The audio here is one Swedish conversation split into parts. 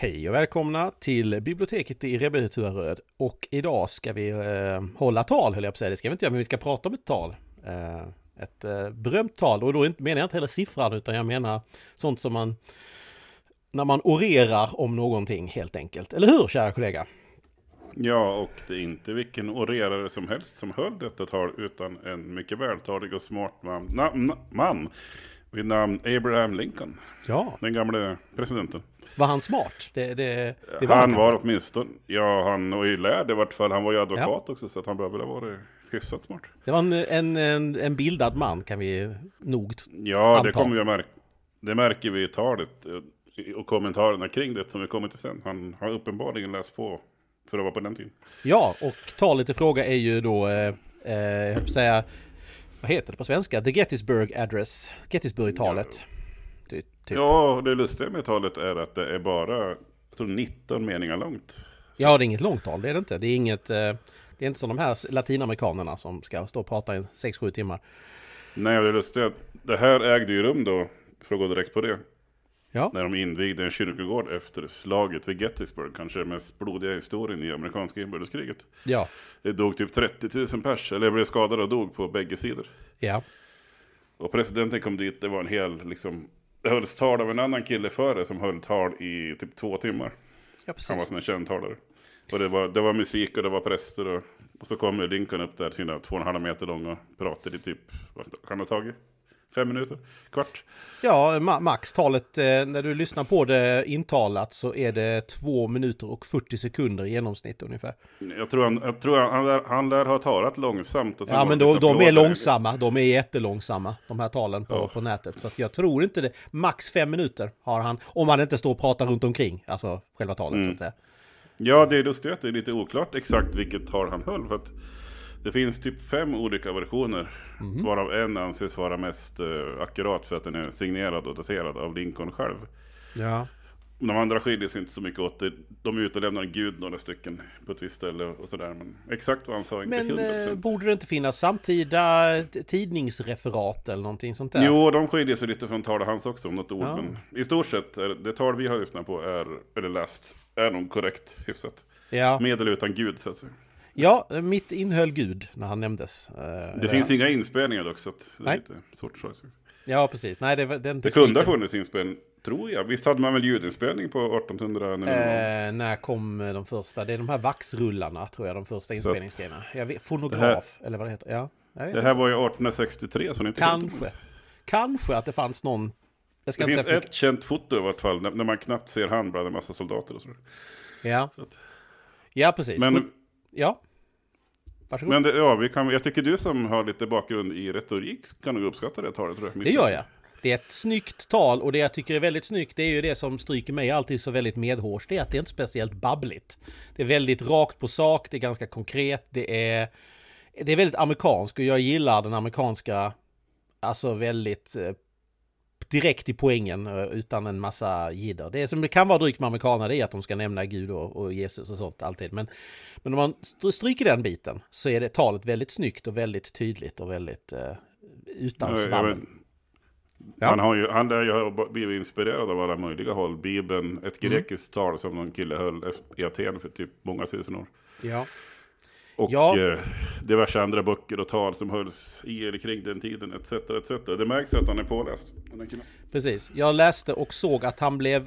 Hej och välkomna till biblioteket i Rebbetuaröd. Och idag ska vi eh, hålla tal, höll jag på att säga. Det ska vi inte göra, men vi ska prata om ett tal. Eh, ett eh, berömt tal. Och då menar jag inte heller siffran, utan jag menar sånt som man... När man orerar om någonting, helt enkelt. Eller hur, kära kollega? Ja, och det är inte vilken orerare som helst som höll detta tal, utan en mycket vältalig och smart man. Na, na, man vid namn Abraham Lincoln. Ja. Den gamle presidenten. Var han smart? Det, det, det var han, han var åtminstone, ja han var ju lärd i vart fall, han var ju advokat ja. också så att han behöver ha varit hyfsat smart. Det var en, en, en, en bildad man kan vi nog Ja, anta. det kommer vi att märka. Det märker vi i talet eh, och kommentarerna kring det som vi kommer till sen. Han har uppenbarligen läst på för att vara på den tiden. Ja, och talet i fråga är ju då, eh, eh jag säga, vad heter det på svenska? The Gettysburg Address. Gettysburg-talet. Ja. Typ. ja, det lustiga med talet är att det är bara jag 19 meningar långt. Så. Ja, det är inget långt tal, det är det inte. Det är inget... Eh, det är inte som de här latinamerikanerna som ska stå och prata i 6-7 timmar. Nej, det lustiga är att det här ägde ju rum då, för att gå direkt på det. Ja. När de invigde en kyrkogård efter slaget vid Gettysburg, kanske den mest blodiga historien i amerikanska inbördeskriget. Ja. Det dog typ 30 000 pers, eller blev skadade och dog på bägge sidor. Ja. Och presidenten kom dit, det var en hel, liksom, hölls tal av en annan kille före som höll tal i typ två timmar. Ja, precis. Han var en känd talare. Och det var, det var musik och det var präster och, och så kom Lincoln upp där, till typ två och en halv meter långa, och pratade i typ, vad kan ha tagit? fem minuter, kvart. Ja, ma max talet, eh, när du lyssnar på det intalat så är det två minuter och 40 sekunder i genomsnitt ungefär. Jag tror han, jag tror han, han, lär, han lär ha talat långsamt. ja, men då, de är långsamma, de är jättelångsamma, de här talen på, ja. på nätet. Så jag tror inte det, max fem minuter har han, om han inte står och pratar runt omkring, alltså själva talet. Mm. Så att mm. säga. Ja, det är lustigt att det är lite oklart exakt vilket tal han höll. För att det finns typ fem olika versioner, mm. varav en anses vara mest uh, akkurat för att den är signerad och daterad av Lincoln själv. Ja. De andra skiljer sig inte så mycket åt det. De utelämnar Gud några stycken på ett visst ställe och sådär. Men exakt vad han sa inte Men 100%. Eh, borde det inte finnas samtida tidningsreferat eller någonting sånt där? Jo, de skiljer sig lite från talet hans också om något ord. Ja. Men i stort sett, är, det tal vi har lyssnat på är, eller läst, är nog korrekt hyfsat. Ja. Med eller utan Gud så att säga. Ja, mitt innehöll Gud när han nämndes. Det eh, finns inga inspelningar dock, så det Nej. är lite svårt att Ja, precis. Nej, det, inte... det kunde ha funnits inspelning, tror jag. Visst hade man väl ljudinspelning på 1800? När, eh, när kom eh, de första? Det är de här vaxrullarna, tror jag, de första inspelningsgrejerna. Fonograf, eller vad det heter. Ja, det här var ju 1863, så det inte Kanske. Kanske att det fanns någon... det finns ett mycket. känt foto i vart fall, när man knappt ser han bland en massa soldater och så. Ja, så att... ja precis. Men... Ja. Varsågod. Men det, ja, vi kan, jag tycker du som har lite bakgrund i retorik kan nog uppskatta det talet. Tror jag. Det gör jag. Det är ett snyggt tal och det jag tycker är väldigt snyggt det är ju det som stryker mig alltid så väldigt medhårs. Det är att det är inte speciellt babbligt. Det är väldigt rakt på sak, det är ganska konkret, det är, det är väldigt amerikanskt och jag gillar den amerikanska, alltså väldigt eh, direkt i poängen eh, utan en massa jidder. Det som det kan vara drygt med amerikaner är att de ska nämna Gud och, och, Jesus och sånt alltid. Men, men om man stryker den biten så är det talet väldigt snyggt och väldigt tydligt och väldigt eh, utan svammel. Ja. Han, har ju, han lär ju blivit inspirerad av alla möjliga håll. Bibeln, ett mm. grekiskt mm. tal som någon kille höll i Aten för typ många tusen år. Ja. Och ja. Eh, diverse andra böcker och tal som hölls i eller kring den tiden etc. etc. Det märks att han är påläst. Precis, jag läste och såg att han blev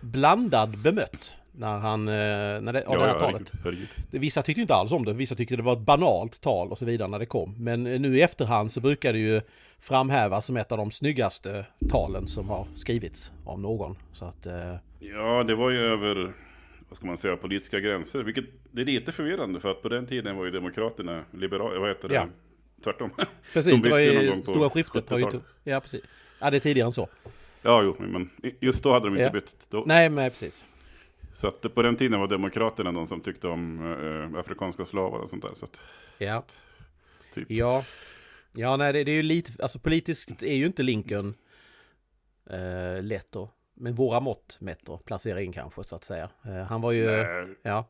blandad bemött när han, eh, när det, ja, det här ja, talet. Herregud, Vissa tyckte inte alls om det, vissa tyckte det var ett banalt tal och så vidare när det kom. Men eh, nu i efterhand så brukar det ju framhävas som ett av de snyggaste talen som har skrivits av någon. Så att, Ja, det var ju över vad ska man säga, politiska gränser. Vilket det är lite förvirrande för att på den tiden var ju Demokraterna liberala, vad heter det? Ja. Tvärtom. Precis, De det var ju stora skiftet. Var ju ja, precis. Ja, det är tidigare än så. Ja, jo, men just då hade de inte ja. bytt. Då. Nej, men precis. Så att på den tiden var Demokraterna de som tyckte om äh, afrikanska slavar och sånt där. Så att, ja. Typ. Ja. Ja, nej, det, det, är ju lite, alltså politiskt är ju inte Lincoln eh, lätt då med våra mått mätt och placering kanske så att säga. Eh, han var ju... Nej. Ja.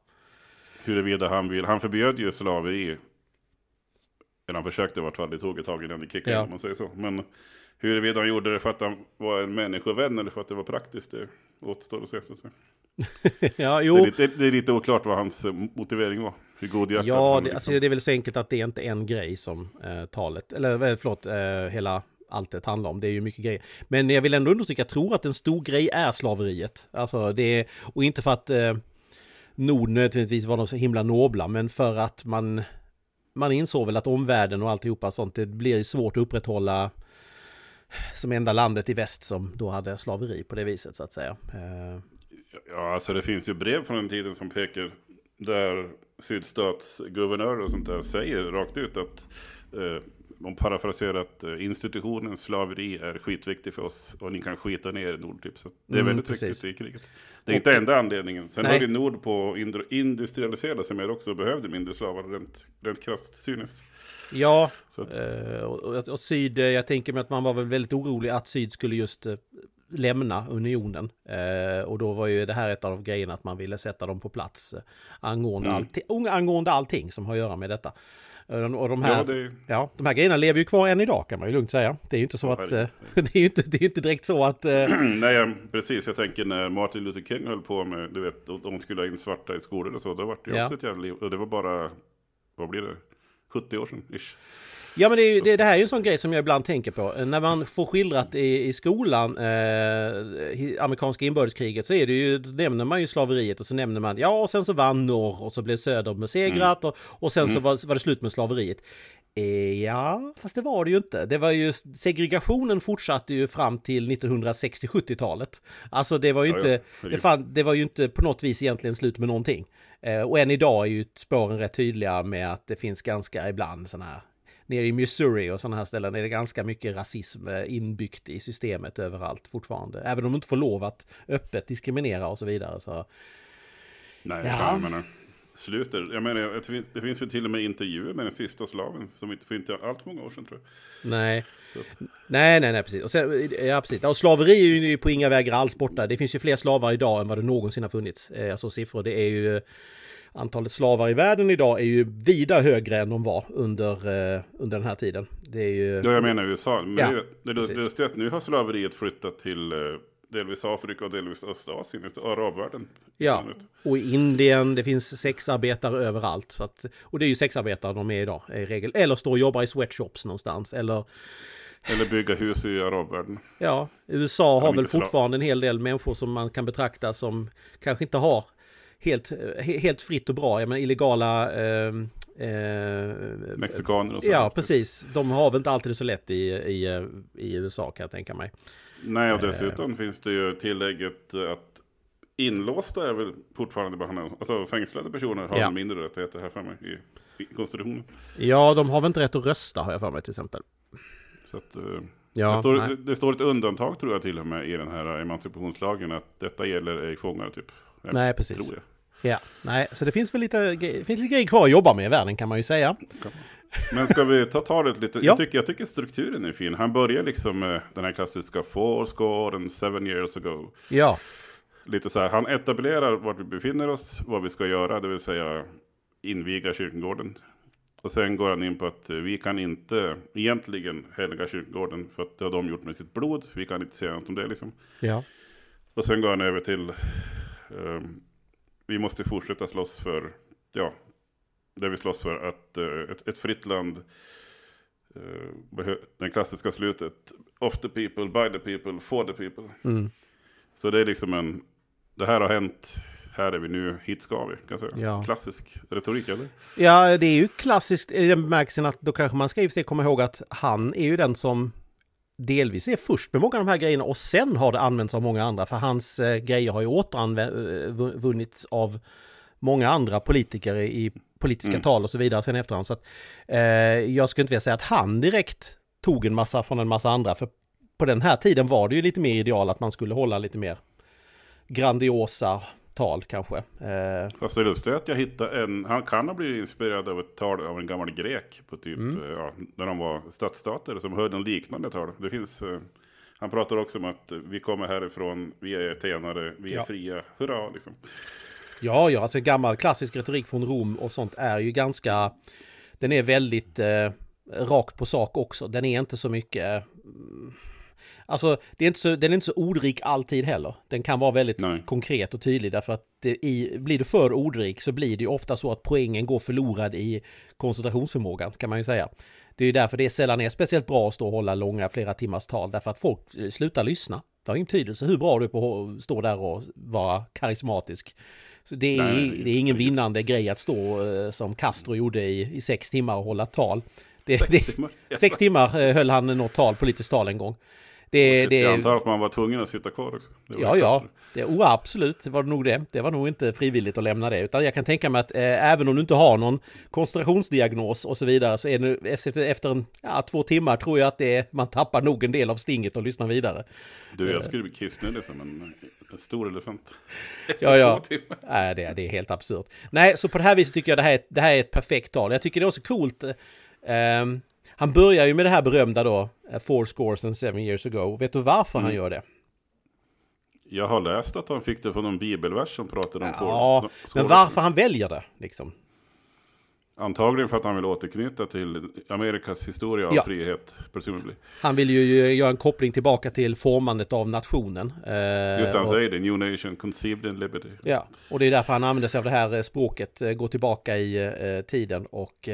Huruvida han vill. Han förbjöd ju slaveri. Eller han försökte i vart fall. Det tog ett tag innan det kickade ja. om man säger så. Men huruvida han gjorde det för att han var en människovän eller för att det var praktiskt. Det återstår att se. Så att säga. ja, jo. Det, är lite, det är lite oklart vad hans motivering var. Hur god Ja, det, liksom... alltså, det är väl så enkelt att det är inte en grej som eh, talet, eller eh, förlåt, eh, hela allt det handlar om. Det är ju mycket grejer. Men jag vill ändå understryka, jag tror att en stor grej är slaveriet. Alltså det är, och inte för att eh, Norden nödvändigtvis var de så himla nobla, men för att man, man insåg väl att omvärlden och alltihopa sånt, det blir svårt att upprätthålla som enda landet i väst som då hade slaveri på det viset så att säga. Eh. Ja, alltså det finns ju brev från den tiden som pekar där sydstatsguvernörer och sånt där säger rakt ut att eh, de parafraserar att eh, institutionen slaveri är skitviktig för oss och ni kan skita ner er typ. Så det är mm, väldigt precis. viktigt i kriget. Det är och, inte enda anledningen. Sen har höll Nord på att industrialisera sig mer också och behövde mindre slavar rent, rent krasst cyniskt. Ja, att, eh, och, och, syd, eh, jag tänker mig att man var väl väldigt orolig att syd skulle just lämna unionen. Eh, och då var ju det här ett av grejerna att man ville sätta dem på plats eh, angående, mm. allti angående allting som har att göra med detta. Eh, och de här, ja, det... ja, de här grejerna lever ju kvar än idag kan man ju lugnt säga. Det är ju inte så ja, att... Det. är eh, ju inte, det är inte direkt så att... Eh, Nej, precis. Jag tänker när Martin Luther King höll på med, du vet, de skulle ha in svarta i skolor och så. Då var det ju ja. också ett jävla liv. Och det var bara, vad blir det? 70 år sedan, ish. Ja men det, ju, det, det, här är ju en sån grej som jag ibland tänker på. Eh, när man får skildrat i, i skolan eh, amerikanska inbördeskriget så är det ju, nämner man ju slaveriet och så nämner man ja och sen så vann norr och så blev söder besegrat mm. och, och sen mm. så var, var det slut med slaveriet. Eh, ja, fast det var det ju inte. Det var ju segregationen fortsatte ju fram till 1960-70-talet. Alltså det var ju ja, inte, ja. Det, fan, det var ju inte på något vis egentligen slut med någonting. Eh, och än idag är ju spåren rätt tydliga med att det finns ganska ibland sådana här nere i Missouri och sådana här ställen är det ganska mycket rasism eh, inbyggt i systemet överallt fortfarande. Även om de inte får lov att öppet diskriminera och så vidare. Så... Nej, ja. jag menar, sluter. Jag menar, det finns, det finns ju till och med intervjuer med den sista slaven som inte, för inte allt många år sedan tror jag. Nej, nej, nej, nej, precis. Och, sen, eh, ja, precis. och slaveri är ju på inga vägar alls borta. Det finns ju fler slavar idag än vad det någonsin har funnits. Jag eh, såg alltså siffror, det är ju antalet slavar i världen idag är ju vida högre än de var under, eh, under den här tiden. Det är ju... Ja, jag menar USA. Men ja, det, det, det, det, nu har slaveriet flyttat till eh, delvis Afrika och delvis Östasien, arabvärlden. Ja, och i Indien, det finns sexarbetare överallt. Så att, och det är ju sexarbetare de är idag i regel. Eller står och jobbar i sweatshops någonstans. Eller... Eller bygga hus i arabvärlden. Ja, USA har väl fortfarande en hel del människor som man kan betrakta som kanske inte har helt, eh, helt fritt och bra. Jag menar illegala... Eh, eh, Mexikaner och så. Ja, precis. De har väl inte alltid det så lätt i, i, eh, i USA kan jag tänka mig. Nej, och eh. dessutom eh. finns det ju tillägget att inlåsta är väl fortfarande behandlade, alltså fängslade personer har ja. mindre rättigheter här för mig i, i konstitutionen. Ja, de har väl inte rätt att rösta har jag för mig till exempel. Så att, Ja, det, står, det, står, ett undantag tror jag till och med i den här emancipationslagen att detta gäller ej fångar typ. Nej, precis. Ja, nej, så det finns väl lite, finns lite grejer kvar att jobba med i världen kan man ju säga. Men ska vi ta talet lite? ja. jag, tycker, jag tycker strukturen är fin. Han börjar liksom med eh, den här klassiska four score and seven years ago. Ja. Lite så här, han etablerar vart vi befinner oss, vad vi ska göra, det vill säga inviga kyrkogården. Och sen går han in på att eh, vi kan inte egentligen helga kyrkogården för att det har de gjort med sitt blod. Vi kan inte säga något om det liksom. Ja. Och sen går han över till Ehm, vi måste fortsätta slåss för, ja, det vi slåss för, att eh, ett, ett fritt land, eh, den klassiska slutet, of the people, by the people, for the people. Mm. Så det är liksom en, det här har hänt, här är vi nu, hit ska vi. Kan säga. Ja. Klassisk retorik eller? Ja, det är ju klassiskt i den bemärkelsen att då kanske man ska i sig komma ihåg att han är ju den som delvis är först med många av de här grejerna och sen har det använts av många andra för hans eh, grejer har ju återanvunnits eh, av många andra politiker i politiska mm. tal och så vidare sen efterhand. Så att, eh, jag skulle inte vilja säga att han direkt tog en massa från en massa andra för på den här tiden var det ju lite mer ideal att man skulle hålla lite mer grandiosa tal kanske. Eh. Fast det lustiga är att jag hittade en, han kan ha blivit inspirerad av ett tal av en gammal grek på typ, mm. Eh, ja, när de var stadsstater som höll en liknande tal. Det finns, eh, han pratar också om att vi kommer härifrån, vi är atenare, vi är fria, hurra liksom. Ja, ja, alltså gammal klassisk retorik från Rom och sånt är ju ganska, den är väldigt eh, rakt på sak också. Den är inte så mycket, mm, Alltså, det är inte så, den är inte så ordrik alltid heller. Den kan vara väldigt Nej. konkret och tydlig därför att det, i, blir du för ordrik så blir det ju ofta så att poängen går förlorad i koncentrationsförmågan kan man ju säga. Det är ju därför det är sällan är speciellt bra att stå och hålla långa flera timmars tal därför att folk eh, slutar lyssna. Det har ingen betydelse hur bra du är på att stå där och vara karismatisk. Så det, är, Nej, det är ingen vinnande grej att stå eh, som Castro gjorde i, i sex timmar och hålla tal. Det, det, sex timmar eh, höll han något tal, politiskt tal en gång. Det, det, jag antar att man var tvungen att sitta kvar också. ja, ja. Det, oh, absolut var det nog det. Det var nog inte frivilligt att lämna det. Utan jag kan tänka mig att eh, även om du inte har någon koncentrationsdiagnos och så vidare så är nu efter, en, ja, två timmar tror jag att det är, man tappar nog en del av stinget och lyssnar vidare. Du, jag eh. skulle bli kissnödig som en, en stor elefant. Efter ja, ja. två timmar. Nej, det, det är helt absurt. Nej, så på det här viset tycker jag det här, det här är ett perfekt tal. Jag tycker det är också coolt. Eh, ehm, han börjar ju med det här berömda då, eh, Four scores and seven years ago. Vet du varför mm. han gör det? Jag har läst att han fick det från någon bibelvers som pratade om Ja, men varför han väljer det liksom? Antagligen för att han vill återknyta till Amerikas historia av ja. frihet, presumably. Han vill ju göra en koppling tillbaka till formandet av nationen. Eh, Just det, han säger det, New Nation Conceived in Liberty. Ja, och det är därför han använder sig av det här eh, språket, gå tillbaka i tiden och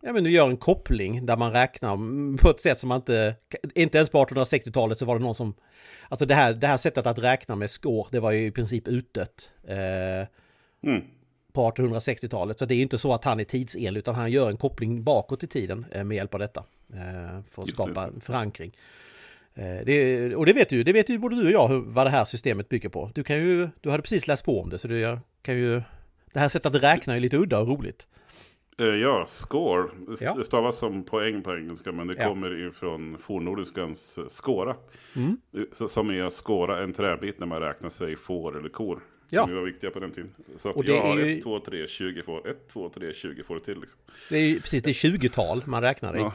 ja, men du gör en koppling där man räknar på ett sätt som man inte... Inte ens på 1860-talet så var det någon som... Alltså det här, det här sättet att räkna med skår, det var ju i princip utdött. Eh, mm. På 1860-talet. Så det är inte så att han är tidsenlig, utan han gör en koppling bakåt i tiden eh, med hjälp av detta. Eh, för att Just skapa eh, det. förankring. Det, och det vet du, det vet ju både du och jag hur, vad det här systemet bygger på. Du kan ju, du hade precis läst på om det så du kan ju... Det här sättet att räkna är lite udda och roligt. Eh, ja, score. Ja. Stavas som poäng på engelska, men det ja. kommer ifrån fornnordiskans eh, skåra. Mm. Eh, som är att skåra en träbit när man räknar sig får eller kor. Ja. Som var viktiga på den tiden. Så och jag har ju... 1, 2, 3, 20 får. Ett, två, tre, tjugo får till liksom. Det är ju precis, det är 20 man räknar i. Ja.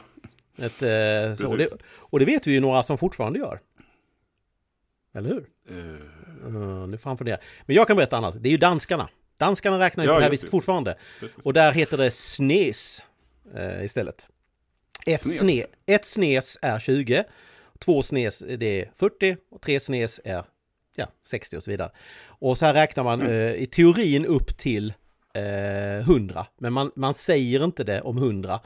Ett, eh, så, och, det, och det vet vi ju några som fortfarande gör. Eller hur? Uh... Uh, nu får han fundera. Men jag kan berätta annars. Det är ju danskarna Danskarna räknar ju ja, på det här viset fortfarande. Precis. Och där heter det snes eh, istället. Ett snes. snes. ett snes är 20, två snes det är 40 och tre snes är ja, 60 och så vidare. Och så här räknar man mm. eh, i teorin upp till eh, 100, men man, man säger inte det om 100.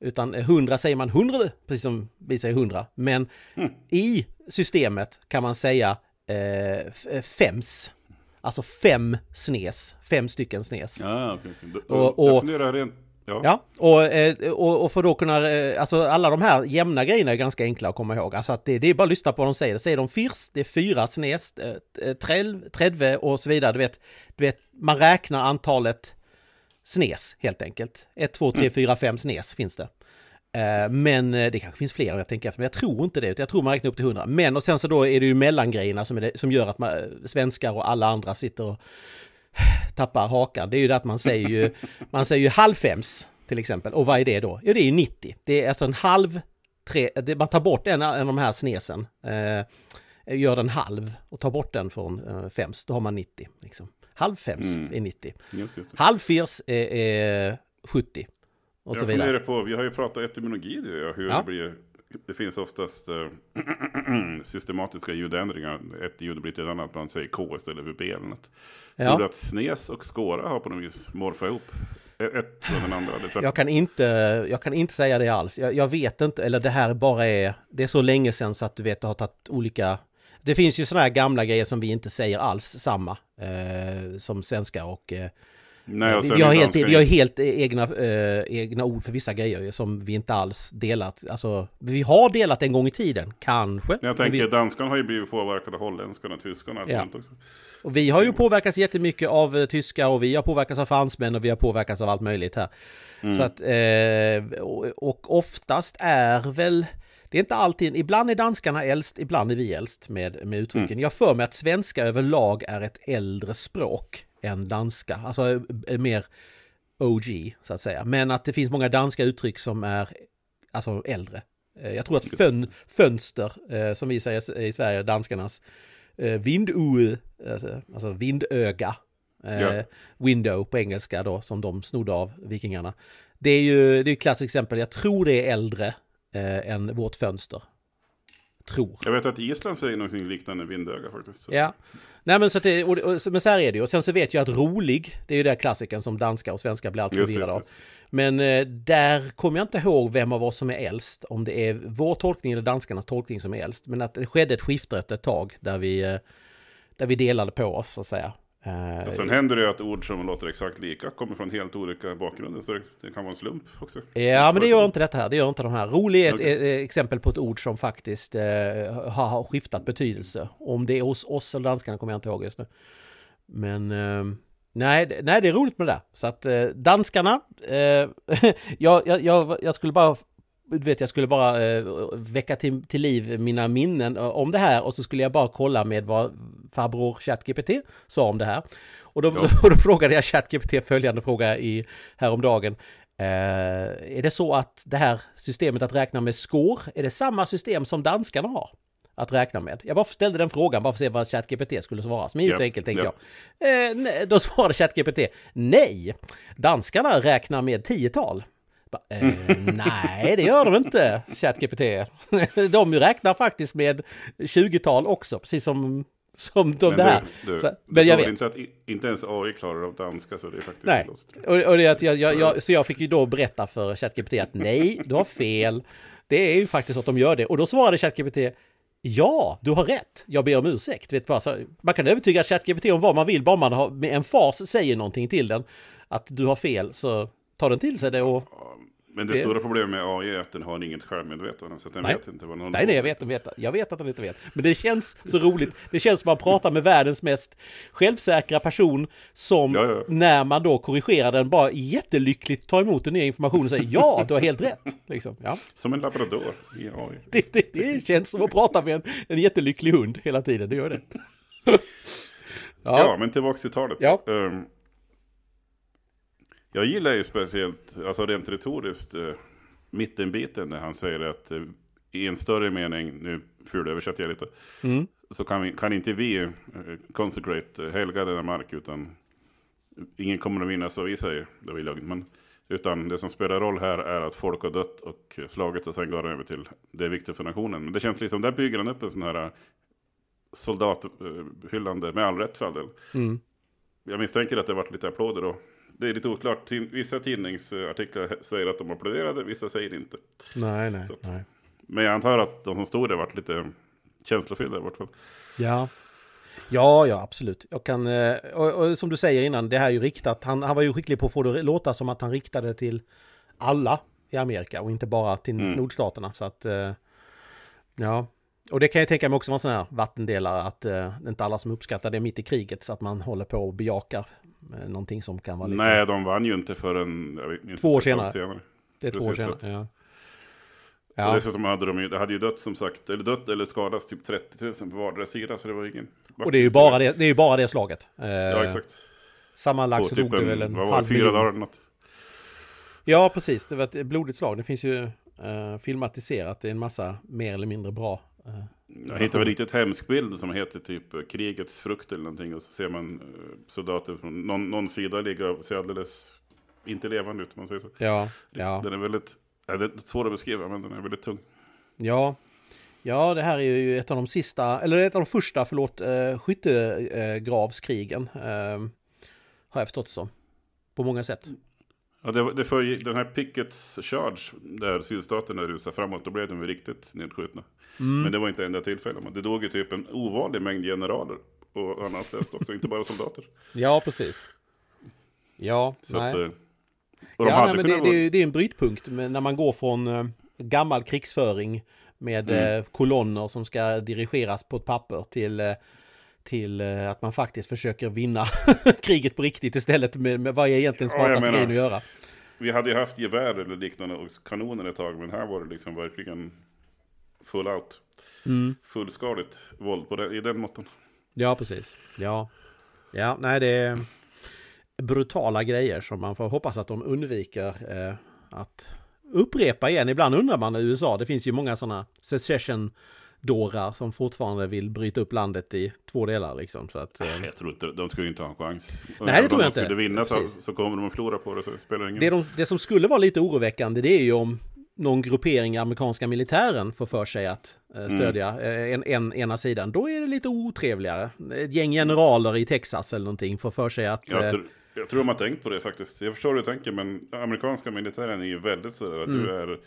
Utan 100 eh, säger man 100, precis som vi säger 100. Men mm. i systemet kan man säga eh, eh fems Alltså fem snes, fem stycken snes. Ja, okay, okay. Och, och, Definiera rent Ja. ja, och, eh, och, och för då kunna, eh, alltså alla de här jämna grejerna är ganska enkla att komma ihåg. Alltså att det, det är bara att lyssna på vad de säger. Säger de firs, det är fyra, snes, eh, träll, tredve och så vidare. Du vet, du vet, man räknar antalet snes helt enkelt. Ett, två, tre, mm. fyra, fem snes finns det. Eh, men eh, det kanske finns fler om jag tänker efter, men jag tror inte det. Jag tror man räknar upp till 100. Men och sen så då är det ju mellangrejerna som, är det, som gör att man, eh, svenskar och alla andra sitter och tappar hakan. Det är ju det att man säger ju, man säger ju halvfems till exempel. Och vad är det då? Jo, det är ju 90. Det är alltså en halv, tre, det, man tar bort en, en av de här snesen, eh, gör den halv och tar bort den från eh, fems, då har man 90. Liksom. Halv mm. är 90. Just, just. Halv är, är 70. Och jag så vidare. på, vi har ju pratat etymologi det du hur ja. det blir. Det finns oftast äh, systematiska ljudändringar. Ett ljud blir till ett annat, man säger K istället för B eller något. Ja. Tror du att snes och skåra har på något vis morfat ihop? Ett från den andra? jag, kan inte, jag kan inte säga det alls. Jag, jag, vet inte, eller det här bara är... Det är så länge sedan så att du vet, det har tagit olika... Det finns ju sådana här gamla grejer som vi inte säger alls samma eh, som svenska och eh, Nej, alltså, vi, har helt, vi har helt eh, egna, eh, egna ord för vissa grejer som vi inte alls delat. Alltså, vi har delat en gång i tiden, kanske. Jag tänker, vi... danskarna har ju blivit påverkade av holländskarna, tyskarna. Ja. Också. Och vi har ju påverkats jättemycket av eh, tyska och vi har påverkats av fransmän och vi har påverkats av allt möjligt här. Mm. Så att, eh, och, och oftast är väl... Det är inte alltid, ibland är danskarna äldst, ibland är vi äldst med, med uttrycken. Mm. Jag för mig att svenska överlag är ett äldre språk än danska. Alltså eh, eh, mer OG så att säga. Men att det finns många danska uttryck som är alltså äldre. Eh, jag tror att fön, fönster, som vi säger i Sverige, danskarnas, vindue, alltså, alltså vindöga, ja. window på engelska då, som de snodde av vikingarna. Det är ju det är ett klassiskt exempel, jag tror det är äldre än vårt fönster tror. Jag vet att Island säger någonting liknande vindöga faktiskt. Så. Ja, nej men så, att det, och, och, men så här är det ju. Och sen så vet jag att rolig, det är ju den klassiken som danska och svenska blir allt förvirrade av. Men eh, där kommer jag inte ihåg vem av oss som är äldst, om det är vår tolkning eller danskarnas tolkning som är äldst. Men att det skedde ett skifte ett tag där vi, eh, där vi delade på oss så att säga. Eh, Och sen händer det att ord som låter exakt lika kommer från helt olika bakgrunder, så det kan vara en slump också. Ja, men det gör inte detta här, det gör inte de här. Rolig är ett okay. E- e- exempel på ett ord som faktiskt eh, har, skiftat betydelse. Om det är hos oss eller danskarna kommer jag inte ihåg just nu. Men eh, nej, nej, det är roligt med det där. Så att eh, danskarna, eh, jag, jag, jag, skulle bara du vet, jag skulle bara eh, väcka till, till liv mina minnen eh, om det här och så skulle jag bara kolla med vad farbror ChatGPT sa om det här. Och då, ja. då, då frågade jag ChatGPT följande fråga i, häromdagen. Eh, är det så att det här systemet att räkna med skår, är det samma system som danskarna har? att räkna med. Jag bara ställde den frågan bara för att se vad ChatGPT skulle svara. Smidigt och enkelt tänkte yeah. jag. Eh, då svarade ChatGPT nej. Danskarna räknar med tiotal. Eh, nej, det gör de inte, ChatGPT. de räknar faktiskt med 20-tal också, precis som, som de men där. Du, du, men jag vet. Inte, att, inte ens AI klarar av danska, så det är faktiskt Nej, och, och det, jag, jag, jag, så jag fick ju då berätta för ChatGPT att nej, du har fel. Det är ju faktiskt att de gör det. Och då svarade ChatGPT, Ja, du har rätt. Jag ber om ursäkt. Vet bara, man kan övertyga ChatGPT om vad man vill, bara man har, med en fas säger någonting till den. Att du har fel, så tar den till sig det och... Men det, det, stora problemet med AI är att den har inget självmedvetande. Så den nej. vet inte vad den Nej, nej, jag vet, vet, jag vet att den inte vet. Men det känns så roligt. Det känns som att man pratar med världens mest självsäkra person som ja, ja. när man då korrigerar den bara jättelyckligt tar emot den nya informationen och säger ja, du har helt rätt. Liksom. Ja. Som en labrador i AI. Det, det, det, känns som att prata med en, en jättelycklig hund hela tiden. Det gör det. ja. men tillbaka till talet. Ja. Um, jag gillar ju speciellt, alltså rent retoriskt, eh, mittenbiten när han säger att eh, i en större mening, nu fulöversätter jag lite, mm. så kan, vi, kan inte vi eh, consecrate, eh, helga denna mark, utan ingen kommer att minnas vad vi säger, det var ju men utan det som spelar roll här är att folk har dött och eh, slaget och sen går han över till det är för nationen. Men det känns liksom, där bygger han upp en sån här eh, soldathyllande, med all rätt för all del. Mm. Jag misstänker att det varit lite applåder då det är lite oklart. Vissa tidningsartiklar säger att de applåderade, vissa säger inte. Nej, nej, att, nej. Men jag antar att de som stod där varit lite känslofyllda i vart fall. Ja. Ja, ja, absolut. Jag kan, eh, och, och, som du säger innan, det här är ju riktat. Han, han var ju skicklig på att få det att låta som att han riktade till alla i Amerika och inte bara till mm. nordstaterna. Så att, eh, ja. Och det kan jag tänka mig också vara en sån här vattendelare, att det eh, är inte alla som uppskattar det mitt i kriget, så att man håller på och bejakar Eh, någonting som kan vara lite... Nej, de vann ju inte förrän... Vet, två år senare. senare. Det är två år senare, ja. Ja. Och dessutom hade de ju, det hade ju dött som sagt, eller dött eller skadats typ 30 000 på vardera sida, så det var ingen... Och det är ju bara det, det, är ju bara det slaget. ja, eh, exakt. Sammanlagt så typ dog det väl en halv fyra miljon. dagar eller något. Ja, precis. Det var ett blodigt slag. Det finns ju eh, filmatiserat. Det är en massa mer eller mindre bra jag hittade en riktigt hemsk bild som heter typ eh, krigets frukt eller någonting. Och så ser man eh, soldater från någon, någon sida ligga och ser alldeles inte levande ut man säger så. Ja, ja. Den är väldigt, ja, det är svår att beskriva men den är väldigt tung. Ja, Ja, det här är ju ett av de sista, eller ett av de första, förlåt, eh, skyttegravskrigen. Eh, har jag förstått så, På många sätt. Ja, det, det för, den här Pickets charge, där sydstaterna rusade framåt, då blev de riktigt nedskjutna. Mm. Men det var inte enda tillfället. Det dog ju typ en ovanlig mängd generaler och annat häst också, inte bara soldater. Ja, precis. Ja, Så nej. Att, eh, ja, nej, men det, vara... det, det är en brytpunkt när man går från eh, gammal krigsföring med mm. Eh, kolonner som ska dirigeras på ett papper till till att man faktiskt försöker vinna kriget på riktigt istället med, med vad är egentligen smartaste ja, grejen att göra vi hade ju haft gevär eller liknande och kanoner ett tag, men här var det liksom verkligen full out. Mm. Fullskaligt våld på den, i den måtten. Ja, precis. Ja, ja nej det är brutala grejer som man får hoppas att de undviker eh, att upprepa igen. Ibland undrar man i USA, det finns ju många sådana secession dårar som fortfarande vill bryta upp landet i två delar liksom. Så att, eh, Jag tror inte, de skulle inte ha en chans. Nej, det tror jag inte. Om de skulle vinna så, så, kommer de att förlora på det, så spelar det ingen det, de, det som skulle vara lite oroväckande det är ju om någon gruppering i amerikanska militären får för sig att eh, mm. stödja mm. en, en, ena sidan, då är det lite otrevligare. Ett gäng generaler i Texas eller någonting får för sig att... Jag, tr jag tror de har tänkt på det faktiskt. Jag förstår hur du tänker, men amerikanska militären är ju väldigt sådär, mm. du är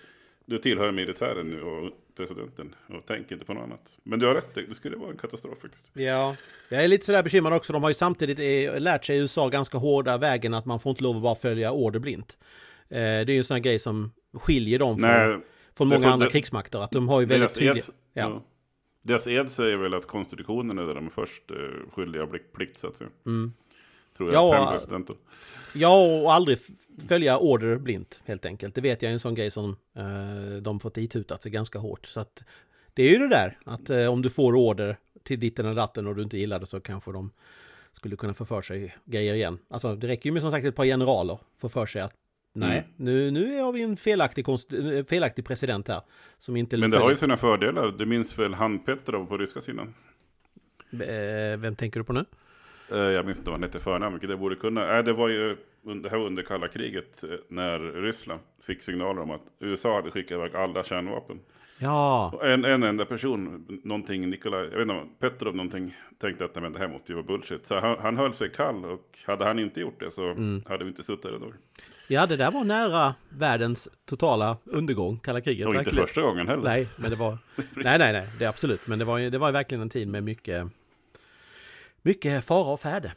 du tillhör militären nu och presidenten och tänker inte på något annat. Men du har rätt, det skulle vara en katastrof faktiskt. Ja, jag är lite sådär bekymrad också. De har ju samtidigt eh, lärt sig i USA ganska hårda vägen att man får inte lov att bara följa order blint. Eh, det är ju en sån här grej som skiljer dem från, Nej, från många andra det, krigsmakter. Att de har ju väldigt tydliga... Ja. Ja. Deras ed säger väl att konstitutionen är där de är först eh, skyldiga plikt så att säga. Mm. Tror jag, ja, fem Ja, och aldrig följa order blint helt enkelt. Det vet jag är en sån grej som eh, de fått itutat sig ganska hårt. Så att det är ju det där att eh, om du får order till ditten eller datten och du inte gillar det så kanske de skulle kunna få för sig grejer igen. Alltså det räcker ju med som sagt ett par generaler få för sig att nej, mm. nu, nu har vi en felaktig, felaktig president här. Som inte Men det följer. har ju sina fördelar. Du minns väl han Petrov på ryska sidan? Eh, vem tänker du på nu? Eh, jag minns inte vad han hette i förnamn, vilket jag borde kunna. det var ju det här under kalla kriget eh, när Ryssland fick signaler om att USA hade skickat iväg alla kärnvapen. Ja. En, en enda person, någonting Nikolaj, jag vet inte, Petrov någonting, tänkte att men det här måste ju vara bullshit. Så han, han höll sig kall och hade han inte gjort det så mm. hade vi inte suttit här idag. Ja, det där var nära världens totala undergång, kalla kriget. Och verkligen. inte första gången heller. Nej, men det var, nej, nej, nej, det är absolut, men det var, det var verkligen en tid med mycket mycket fara och färde.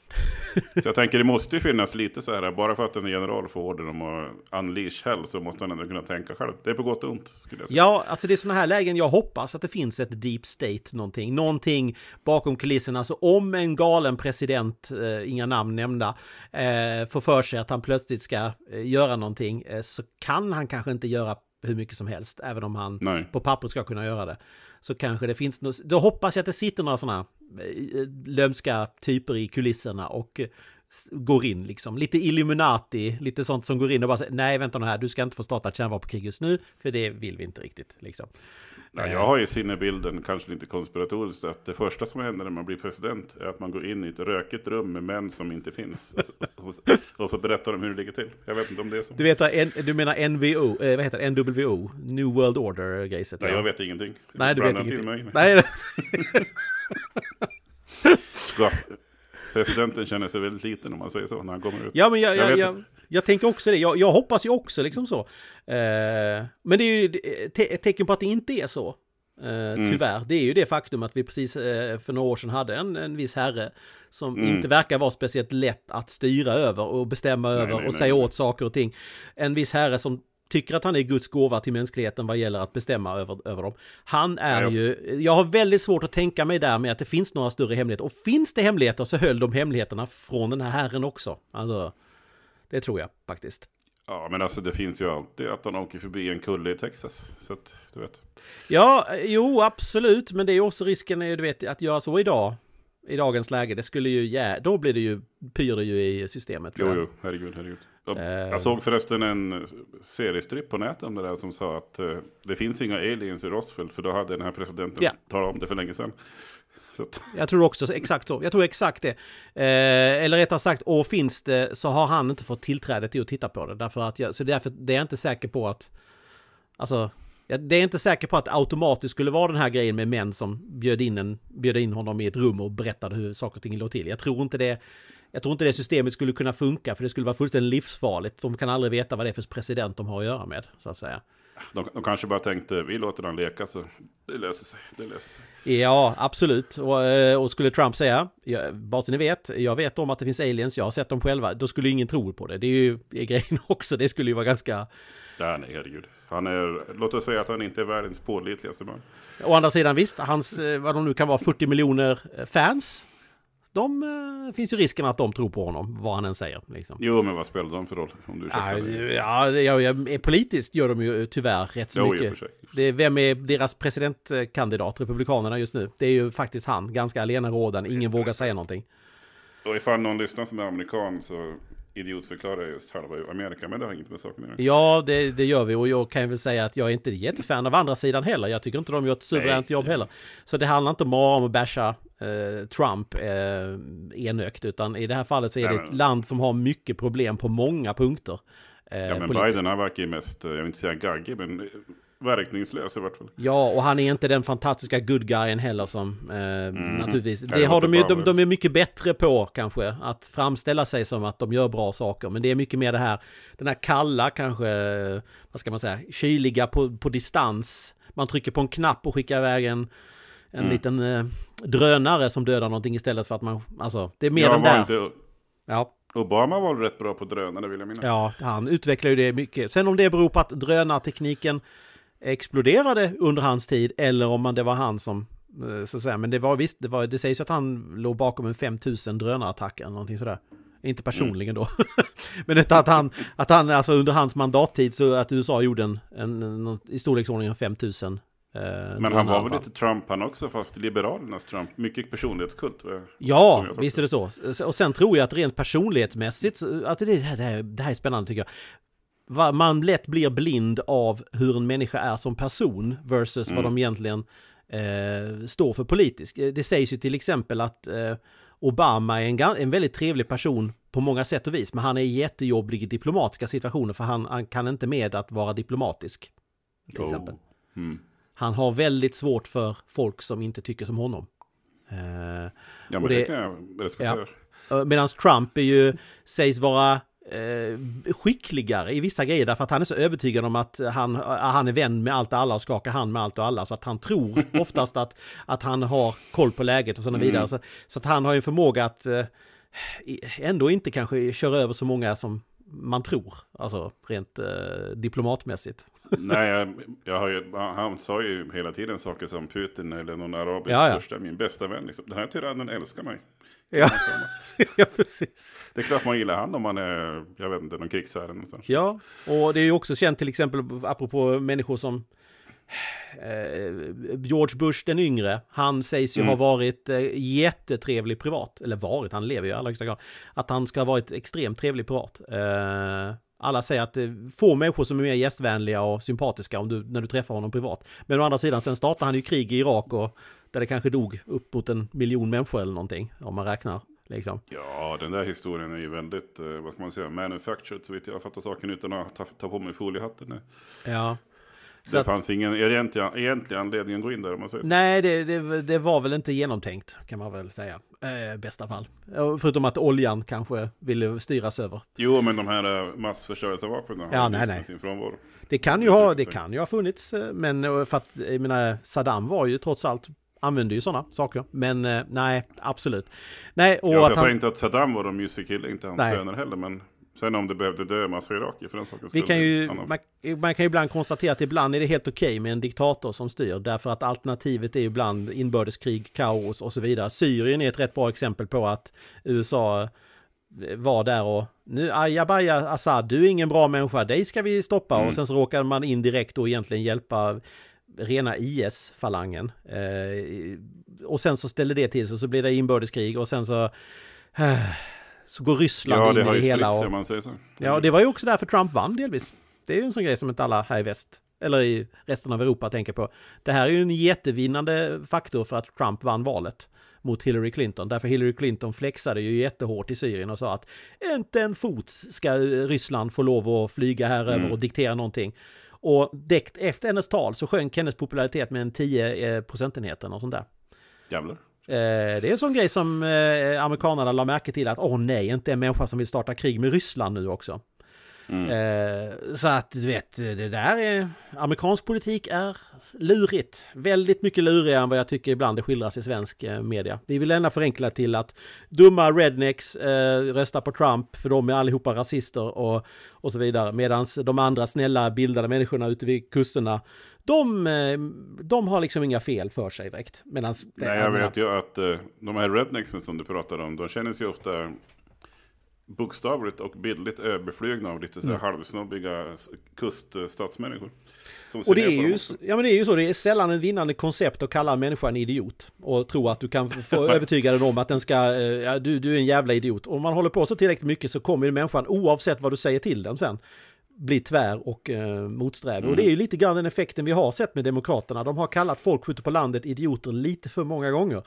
så jag tänker det måste ju finnas lite så här, bara för att en general får order om att unleash hell så måste han ändå kunna tänka själv. Det är på gott och ont skulle jag säga. Ja, alltså det är sådana här lägen jag hoppas att det finns ett deep state någonting, någonting bakom kulisserna. Så alltså om en galen president, eh, inga namn nämnda, eh, får för sig att han plötsligt ska eh, göra någonting eh, så kan han kanske inte göra hur mycket som helst, även om han Nej. på papper ska kunna göra det. Så kanske det finns, då hoppas jag att det sitter några sådana Eh, lömska typer i kulisserna och eh, går in liksom. Lite Illuminati, lite sånt som går in och bara säger nej vänta nu här, du ska inte få starta ett kärnvapenkrig just nu, för det vill vi inte riktigt liksom. Ja, jag eh. har ju sinnebilden, kanske lite konspiratoriskt, att det första som händer när man blir president är att man går in i ett rökigt rum med män som inte finns. Och, och får berätta dem hur det ligger till. Jag vet inte om det är så. Du, vet, en, du menar NVO, eh, vad heter det? NWO, New World Order-grejset? Nej, jag vet ingenting. Nej, du Brandar vet ingenting. Mig. Nej, Ska presidenten känner sig väldigt liten om man säger så när han kommer ut. Ja, men jag, jag, jag, jag, jag tänker också det. Jag, hoppas ju också liksom så. Eh, men det är ju te ett tecken på att det inte är så. Eh, mm. Tyvärr, det är ju det faktum att vi precis eh, för några år sedan hade en, en viss herre som mm. inte verkar vara speciellt lätt att styra över och bestämma nej, över nej, och nej, säga åt saker och ting. En viss herre som tycker att han är Guds gåva till mänskligheten vad gäller att bestämma över, över dem. Han är ja, ju, jag har väldigt svårt att tänka mig där med att det finns några större hemligheter. Och finns det hemligheter så höll de hemligheterna från den här herren också. Alltså, det tror jag faktiskt. Ja, men alltså det finns ju alltid att han åker förbi en kulle i Texas. Så att, du vet. Ja, jo, absolut. Men det är också risken, du vet, att göra så idag i dagens läge. Det skulle ju, ja, då blir det ju, pyr ju i systemet. Jo, jo, herregud, herregud. Eh. Jag, såg förresten en seriestripp på nätet om det där som sa att uh, det finns inga aliens i Roswell, för då hade den här presidenten yeah. talat om det för länge sedan. Jag tror också exakt så. Jag tror exakt det. Eh, eller rättare sagt, och finns det så har han inte fått tillträde till att titta på det. Därför att jag, så därför det är jag inte säker på att... Alltså, jag är inte säker på att det automatiskt skulle vara den här grejen med män som bjöd in, en, bjöd in honom i ett rum och berättade hur saker och ting låg till. Jag tror inte det jag tror inte det systemet skulle kunna funka för det skulle vara fullständigt livsfarligt. De kan aldrig veta vad det är för president de har att göra med, så att säga. De, de kanske bara tänkte, vi låter den leka så det löser sig, det löser sig. Ja, absolut. Och, eh, och skulle Trump säga, ja, bara så ni vet, jag vet om att det finns aliens, jag har sett dem själva, då skulle ingen tro på det. Det är ju det är grejen också, det skulle ju vara ganska... Ja, nej, herregud. Han är, låt oss säga att han inte är världens pålitligaste man. Å andra sidan visst, hans, eh, vad de nu kan vara, 40 miljoner eh, fans. De eh, finns ju risken att de tror på honom, vad han än säger. Liksom. Jo, men vad spelar de för roll? Om du ja, det? ja, ja, politiskt gör de ju tyvärr rätt så jo, mycket. Det, vem är deras presidentkandidat, Republikanerna just nu? Det är ju faktiskt han, ganska allenarådande. Ingen vågar säga någonting. Och ifall någon lyssnar som är amerikan så idiotförklarar just halva Amerika, men det har inget med saken att göra. Ja, det, det, gör vi och jag kan väl säga att jag är inte jättefan av andra sidan heller. Jag tycker inte de gör ett suveränt jobb heller. Så det handlar inte bara om att basha eh, Trump eh, enökt, utan i det här fallet så är Nej, det ett land som har mycket problem på många punkter. Eh, ja, men politiskt. Biden, han verkar ju mest, eh, jag vill inte säga gaggig, men eh, verkningslös i vart fall. Ja, och han är inte den fantastiska good guyen heller som eh, mm. naturligtvis. Det har de ju, de, de, är mycket bättre på kanske, att framställa sig som att de gör bra saker. Men det är mycket mer det här, den här kalla kanske, vad ska man säga, kyliga på, på distans. Man trycker på en knapp och skickar iväg en, en mm. liten eh, drönare som dödar någonting istället för att man, alltså, det är mer den där. Inte... Ja. Obama var rätt bra på drönare vill jag minnas. Ja, han utvecklade ju det mycket. Sen om det beror på att drönartekniken exploderade under hans tid eller om det var han som eh, så att säga, men det var visst, det, var, det sägs att han låg bakom en 5000 drönarattack eller någonting sådär. Inte personligen då. men detta att han, att han, alltså under hans mandattid så att USA gjorde en, en, en i storleksordningen 5000 Eh, men han var väl lite Trump han också, fast Liberalernas Trump. Mycket personlighetskult. Ja, visst är det så. Och sen tror jag att rent personlighetsmässigt, att det, det, här, det här är spännande tycker jag man lätt blir blind av hur en människa är som person versus mm. vad de egentligen eh, står för politiskt. Eh, det sägs ju till exempel att eh, Obama är en, en väldigt trevlig person på många sätt och vis, men han är jättejobbig i diplomatiska situationer för han, han kan inte med att vara diplomatisk. Till oh. exempel. Mm. Han har väldigt svårt för folk som inte tycker som honom. Eh, ja, men det, det, kan jag respektera. Ja. Eh, Medan Trump är ju, sägs vara Eh, skickligare i vissa grejer därför att han är så övertygad om att han, eh, han är vän med allt och alla och skakar hand med allt och alla så att han tror oftast att, att han har koll på läget och så mm. vidare. Så, så, att han har ju en förmåga att eh, ändå inte kanske köra över så många som man tror, alltså rent eh, diplomatmässigt. Nej, jag, jag har ju, han sa ju hela tiden saker som Putin eller någon arabisk ja, ja. min bästa vän. Liksom. Den här tyrannen älskar mig. Ja. ja, precis. Det är klart man gillar han om man är, jag vet inte, någon krigsherre någonstans. Ja, och det är ju också känt till exempel, apropå människor som eh, George Bush den yngre, han sägs ju mm. ha varit eh, jättetrevlig privat, eller varit, han lever ju i allra högsta grad, att han ska ha varit extremt trevlig privat. Eh, alla säger att få människor som är mer gästvänliga och sympatiska om du, när du träffar honom privat. Men å andra sidan, sen startar han ju krig i Irak och där det kanske dog upp mot en miljon människor eller någonting, om man räknar. Liksom. Ja, den där historien är ju väldigt, eh, vad ska man säga, manufactured så vet jag fattar saken utan att ta, ta på mig foliehatten. Ja. Så det att, fanns ingen egentlig, anledning att gå in där om man säger så. Nej, det, det, det, var väl inte genomtänkt kan man väl säga. Eh, bästa fall. Förutom att oljan kanske ville styras över. Jo, men de här eh, massförstörelsevapnen ja, har nej, nej. sin frånvaro. Det kan ju ha, det kan ju ha funnits, eh, men för att, jag menar, Saddam var ju trots allt använder ju sådana saker. Men eh, nej, absolut. Nej, och jag att han... inte att Saddam var en mysig kille, inte hans söner heller. Men Sen om det behövde dö en massa irakier för den saken skull. Vi kan ju, man, man, kan ju ibland konstatera att ibland är det helt okej okay med en diktator som styr. Därför att alternativet är ju ibland inbördeskrig, kaos och så vidare. Syrien är ett rätt bra exempel på att USA eh, var där och nu ajabaja Assad, du är ingen bra människa, dig ska vi stoppa. Mm. Och sen så råkade man indirekt och egentligen hjälpa rena IS-falangen. Eh, och sen så ställer det till sig, så blir det inbördeskrig och sen så... Eh, så går Ryssland ja, in i det hela. Spritt, och, man säger så. Ja, det var ju också därför Trump vann delvis. Det är ju en sån grej som inte alla här i väst, eller i resten av Europa, tänker på. Det här är ju en jättevinnande faktor för att Trump vann valet mot Hillary Clinton. Därför Hillary Clinton flexade ju jättehårt i Syrien och sa att inte en fot ska Ryssland få lov att flyga här över mm. och diktera någonting. Och direkt efter hennes tal så sjönk hennes popularitet med en 10 eh, procentenheter och sånt där. Jävlar. Eh, det är en sån grej som eh, amerikanerna la märke till att åh oh, nej, inte en människa som vill starta krig med Ryssland nu också. Mm. Eh, så att du vet, det där är... Amerikansk politik är lurigt. Väldigt mycket lurigare än vad jag tycker ibland det skildras i svensk eh, media. Vi vill ändå förenkla till att dumma rednecks eh, röstar på Trump för de är allihopa rasister och, och så vidare. Medan de andra snälla bildade människorna ute vid kusterna de, eh, de har liksom inga fel för sig direkt. Medans Nej, jag vet ju att eh, de här rednecksen som du pratade om, de känner sig ofta bokstavligt och bildligt överflygna av lite så mm. halvsnobbiga kuststadsmänniskor. Och det är, ju, ja, men det är ju så, det är sällan en vinnande koncept att kalla människan en idiot och tro att du kan få övertyga den om att den ska, eh, ja, du, du är en jävla idiot. Om man håller på så tillräckligt mycket så kommer ju människan, oavsett vad du säger till den sen, bli tvär och eh, motsträvig. Mm. Och det mm. är ju lite grann den effekten vi har sett med Demokraterna. De har kallat folk ute på landet idioter lite för många gånger.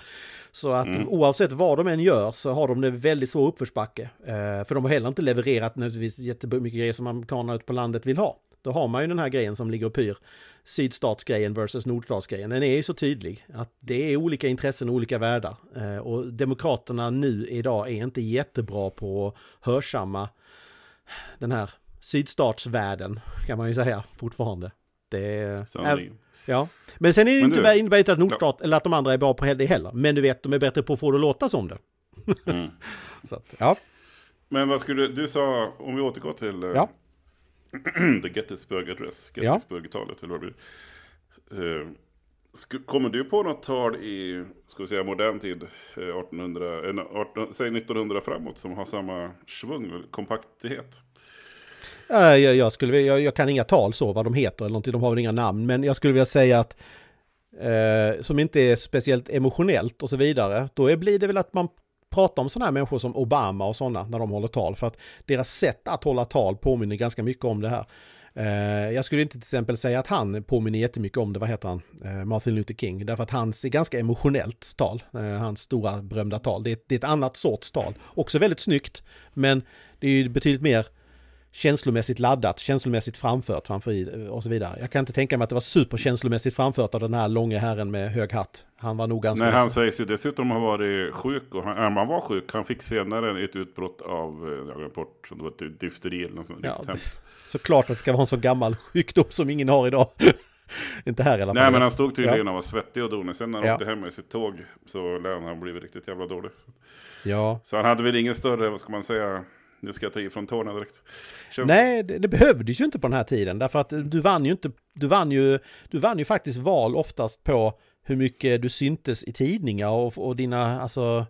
Så att mm. oavsett vad de än gör så har de det väldigt svår uppförsbacke. Eh, för de har heller inte levererat nödvändigtvis jättemycket grejer som amerikanerna ute på landet vill ha. Då har man ju den här grejen som ligger och pyr. Sydstatsgrejen versus nordstatsgrejen. Den är ju så tydlig att det är olika intressen och olika världar. Eh, och Demokraterna nu idag är inte jättebra på att hörsamma den här sydstatsvärlden kan man ju säga fortfarande. Det är... Ja, men sen är det inte du, innebär inte att Nordstat, eller att de andra är bra på det heller. Men du vet, de är bättre på att få det att låta som det. Mm. Så att, ja. Men vad skulle du, sa, om vi återgår till eh, ja. The Gettysburg Address, Gettysburg-talet, eller vad det blir. Eh, kommer du på något tal i, ska vi säga modern tid, 1800, eh, 18, säg 1900 framåt, som har samma svung, kompakthet? Eh, jag, jag, skulle, jag, jag, kan inga tal så, vad de heter eller någonting, de har väl inga namn, men jag skulle vilja säga att eh, som inte är speciellt emotionellt och så vidare, då är, blir det väl att man pratar om sådana här människor som Obama och sådana när de håller tal, för att deras sätt att hålla tal påminner ganska mycket om det här. Eh, jag skulle inte till exempel säga att han påminner jättemycket om det, vad heter han, eh, Martin Luther King, därför att hans är ganska emotionellt tal, eh, hans stora berömda tal. Det det är ett annat sorts tal, också väldigt snyggt, men det är ju betydligt mer känslomässigt laddat, känslomässigt framfört framför i, och så vidare. Jag kan inte tänka mig att det var superkänslomässigt framfört av den här långa herren med hög hatt. Han var nog ganska... Nej, han sägs ju dessutom ha varit sjuk och han, han var sjuk. Han fick senare ett utbrott av, eh, jag glömde bort, det var typ difteri eller något sånt. Ja, såklart att det ska vara en så gammal sjukdom som ingen har idag. inte här i alla fall. Nej, men han stod tydligen ja. och var svettig och donig. Sen när han ja. åkte hem med sitt tåg så lär han ha blivit riktigt jävla dålig. Ja. Så han hade väl ingen större, vad ska man säga, nu ska jag ta ifrån tårna direkt. Kör. Nej, det, det behövdes ju inte på den här tiden, därför att du vann ju inte, du vann ju, du vann ju faktiskt val oftast på hur mycket du syntes i tidningar och, och dina, alltså,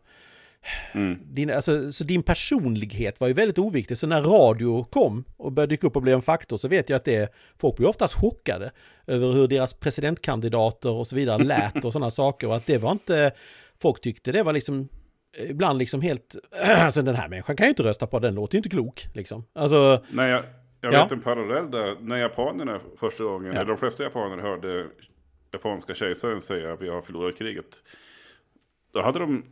Mm. Din, alltså, så din personlighet var ju väldigt oviktig. Så när radio kom och började dyka upp och bli en faktor så vet jag att det, folk blir oftast chockade över hur deras presidentkandidater och så vidare lät och sådana saker. Och att det var inte, folk tyckte det var liksom ibland liksom helt... alltså den här människan kan ju inte rösta på, den låter ju inte klok. Liksom. Alltså... Nej, jag, jag vet ja. en parallell där. När japanerna första gången, ja. eller de flesta japaner hörde japanska kejsaren säga att vi har förlorat kriget. Då hade de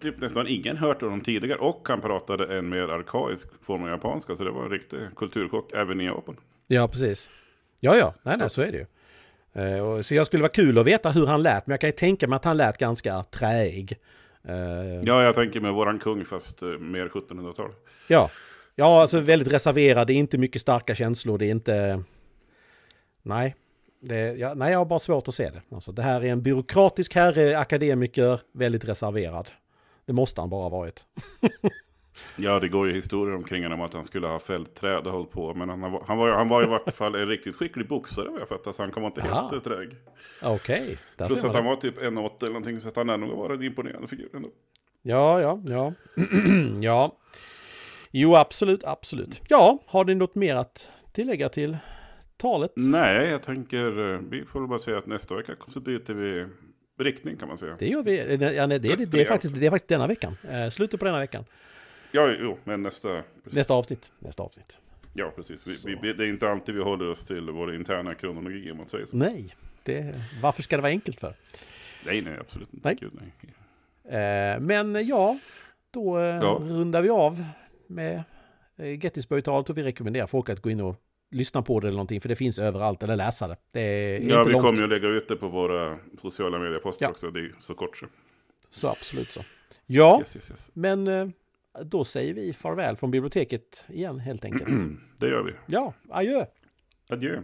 typ nästan ingen hört om honom tidigare och han pratade en mer arkaisk form av japanska. Så det var en riktig kulturchock även i Japan. Ja, precis. Ja, ja, nej, så. så är det ju. Eh, så jag skulle vara kul att veta hur han lät, men jag kan ju tänka mig att han lät ganska träig. Eh, ja, jag tänker med våran kung fast eh, mer 1700-tal. Ja. ja, alltså väldigt reserverad, det är inte mycket starka känslor, det är inte... Nej, det, ja, nej jag har bara svårt att se det. Alltså, det här är en byråkratisk herre, akademiker, väldigt reserverad. Det måste han bara ha varit. Ja, det går ju historier omkring honom att han skulle ha fällt träd och hållit på. Men han, var, han, var, han var i vart fall en riktigt skicklig boxare vad jag fattar, så han kom inte Aha. helt trög. Okej. Okay. Plus att han var typ 1,80 eller någonting, så att han ändå var en imponerande figur ändå. Ja, ja, ja. ja. Jo, absolut, absolut. Ja, har ni något mer att tillägga till talet? Nej, jag tänker, eh, vi får väl bara säga att nästa vecka så byter vi riktning kan man säga. Det gör vi, eh, ja, nej, det, det, det, är faktiskt, det är faktiskt denna veckan, eh, slutet på denna veckan. Ja, jo, men nästa... Precis. Nästa avsnitt. Nästa avsnitt. Ja, precis. Vi, vi, det är inte alltid vi håller oss till vår interna kronologi om man säger så. Nej, det, varför ska det vara enkelt för? Nej, nej, absolut inte. Nej. Gud, nej. Eh, men eh, ja, då eh, ja. rundar vi av med eh, Gettysburg-talet och vi rekommenderar folk att gå in och lyssna på det eller någonting, för det finns överallt, eller läsa det. det är ja, vi långt. kommer ju att lägga ut det på våra sociala medieposter ja. också, det är så kort så. Så absolut så. Ja, yes, yes, yes. men då säger vi farväl från biblioteket igen helt enkelt. Det gör vi. Ja, adjö! Adjö!